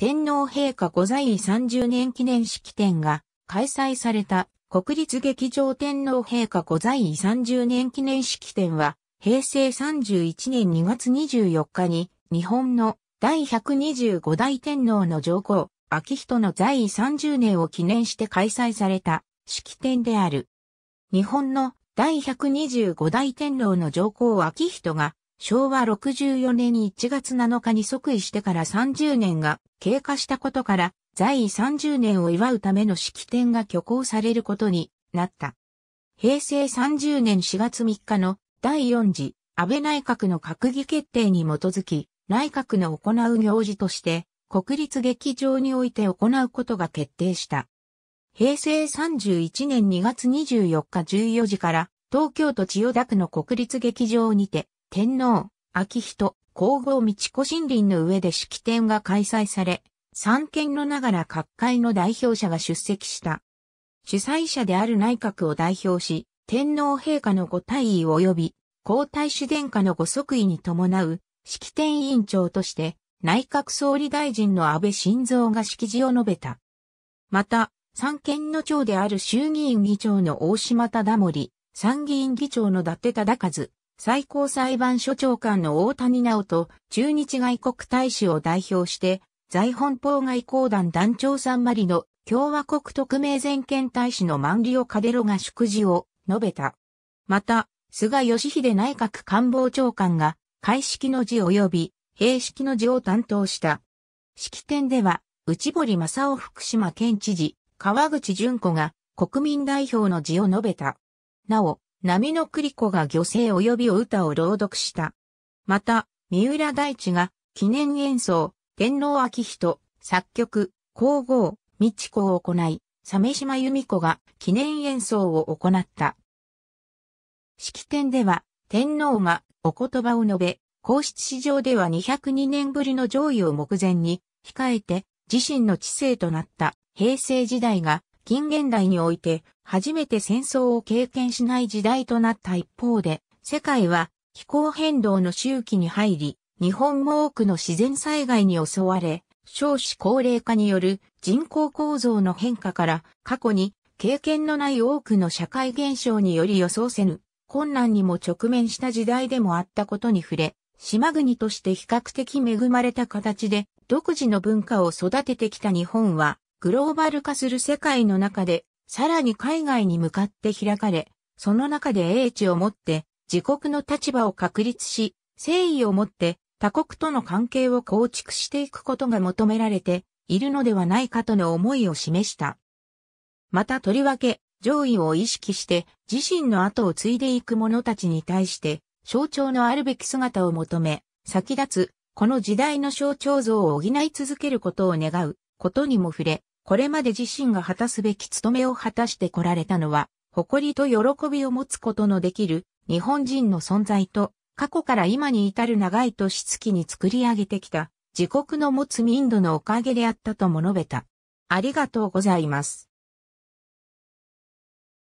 天皇陛下御在位30年記念式典が開催された国立劇場天皇陛下御在位30年記念式典は平成31年2月24日に日本の第125代天皇の上皇、昭仁の在位30年を記念して開催された式典である。日本の第125代天皇の上皇昭仁が昭和64年1月7日に即位してから30年が経過したことから、在位30年を祝うための式典が挙行されることになった。平成30年4月3日の第4次安倍内閣の閣議決定に基づき、内閣の行う行事として、国立劇場において行うことが決定した。平成31年2月24日14時から、東京都千代田区の国立劇場にて、天皇、秋人、皇后道子森林の上で式典が開催され、三権のながら各界の代表者が出席した。主催者である内閣を代表し、天皇陛下のご退位及び皇太子殿下のご即位に伴う式典委員長として内閣総理大臣の安倍晋三が式辞を述べた。また、三権の長である衆議院議長の大島忠盛、参議院議長の伊達忠和、最高裁判所長官の大谷直人、中日外国大使を代表して、在本邦外交団団長さんマリの共和国特命全権大使のマンリオ・カデロが祝辞を述べた。また、菅義偉内閣官房長官が、開式の辞及び、閉式の辞を担当した。式典では、内堀正夫福島県知事、川口淳子が、国民代表の辞を述べた。なお、波の栗子が漁政及びお歌を朗読した。また、三浦大地が記念演奏、天皇明人、作曲、皇后、道子を行い、鮫島由美子が記念演奏を行った。式典では、天皇がお言葉を述べ、皇室史上では202年ぶりの上位を目前に、控えて自身の知性となった平成時代が近現代において初めて戦争を経験しない時代となった一方で、世界は気候変動の周期に入り、日本も多くの自然災害に襲われ、少子高齢化による人口構造の変化から過去に経験のない多くの社会現象により予想せぬ困難にも直面した時代でもあったことに触れ、島国として比較的恵まれた形で独自の文化を育ててきた日本はグローバル化する世界の中でさらに海外に向かって開かれ、その中で英知をもって自国の立場を確立し、誠意をもって他国との関係を構築していくことが求められているのではないかとの思いを示した。またとりわけ、上位を意識して自身の後を継いでいく者たちに対して象徴のあるべき姿を求め、先立つ、この時代の象徴像を補い続けることを願うことにも触れ、これまで自身が果たすべき務めを果たしてこられたのは、誇りと喜びを持つことのできる日本人の存在と、過去から今に至る長い年月に作り上げてきた自国の持つ民度のおかげであったとも述べた。ありがとうございます。